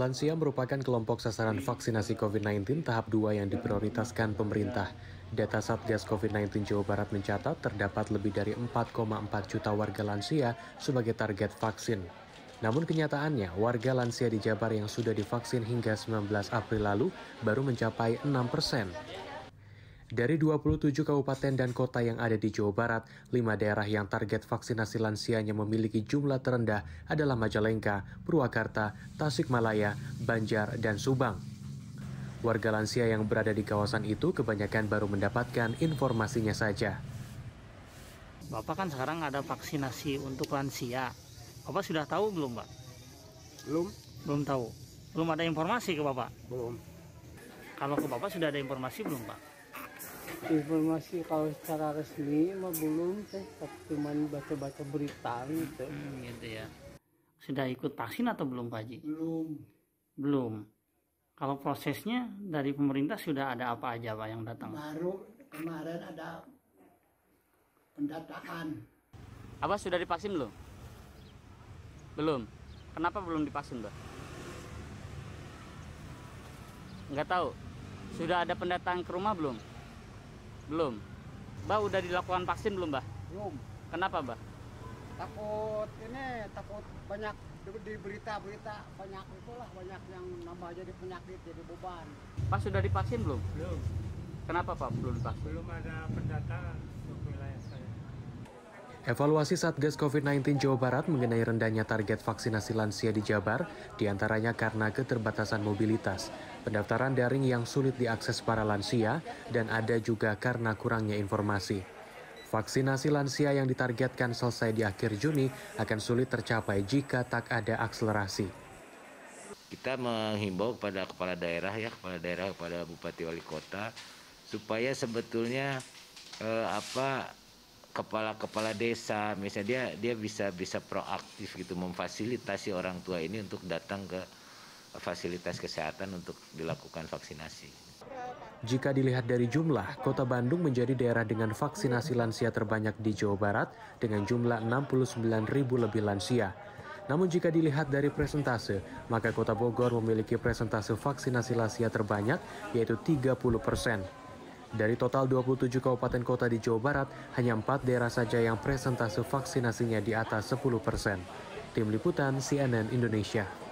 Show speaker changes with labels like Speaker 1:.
Speaker 1: Lansia merupakan kelompok sasaran vaksinasi COVID-19 tahap 2 yang diprioritaskan pemerintah. Data Satgas COVID-19 Jawa Barat mencatat terdapat lebih dari 4,4 juta warga lansia sebagai target vaksin. Namun kenyataannya, warga lansia di Jabar yang sudah divaksin hingga 19 April lalu baru mencapai 6 persen. Dari 27 kabupaten dan kota yang ada di Jawa Barat, 5 daerah yang target vaksinasi lansianya memiliki jumlah terendah adalah Majalengka, Purwakarta, Tasikmalaya, Banjar, dan Subang. Warga lansia yang berada di kawasan itu kebanyakan baru mendapatkan informasinya saja.
Speaker 2: Bapak kan sekarang ada vaksinasi untuk lansia. Bapak sudah tahu belum, Pak? Belum. Belum tahu. Belum ada informasi ke Bapak? Belum. Kalau ke Bapak sudah ada informasi belum, Pak? informasi kalau secara resmi mah belum teh cuman baca-baca berita gitu hmm, gitu ya sudah ikut vaksin atau belum Pak Haji? belum belum kalau prosesnya dari pemerintah
Speaker 3: sudah ada apa aja Pak yang datang?
Speaker 1: baru kemarin ada pendataan
Speaker 3: apa sudah divaksin belum? belum kenapa belum divaksin Pak? nggak tahu sudah ada pendatang ke rumah belum? Belum. Mbak udah dilakukan vaksin belum, Mbak? Belum. Kenapa, Mbak? Takut ini takut banyak di berita-berita banyak itulah banyak yang nambah jadi penyakit jadi beban. Pak sudah divaksin belum? Belum. Kenapa Pak belum divaksin? Belum ada pendataan untuk wilayah saya.
Speaker 1: Evaluasi Satgas COVID-19 Jawa Barat mengenai rendahnya target vaksinasi lansia di Jabar, diantaranya karena keterbatasan mobilitas pendaftaran daring yang sulit diakses para lansia, dan ada juga karena kurangnya informasi. Vaksinasi lansia yang ditargetkan selesai di akhir Juni akan sulit tercapai jika tak ada akselerasi.
Speaker 4: Kita menghimbau kepada kepala daerah ya, kepala daerah kepada bupati wali kota supaya sebetulnya eh, apa kepala-kepala desa misalnya dia dia bisa bisa proaktif gitu memfasilitasi orang tua ini untuk datang ke fasilitas kesehatan untuk dilakukan vaksinasi.
Speaker 1: Jika dilihat dari jumlah, kota Bandung menjadi daerah dengan vaksinasi lansia terbanyak di Jawa Barat dengan jumlah 69 ribu lebih lansia. Namun jika dilihat dari presentase, maka kota Bogor memiliki presentase vaksinasi lansia terbanyak yaitu 30 persen. Dari total 27 kabupaten kota di Jawa Barat, hanya empat daerah saja yang presentase vaksinasinya di atas 10 persen. Tim Liputan CNN Indonesia.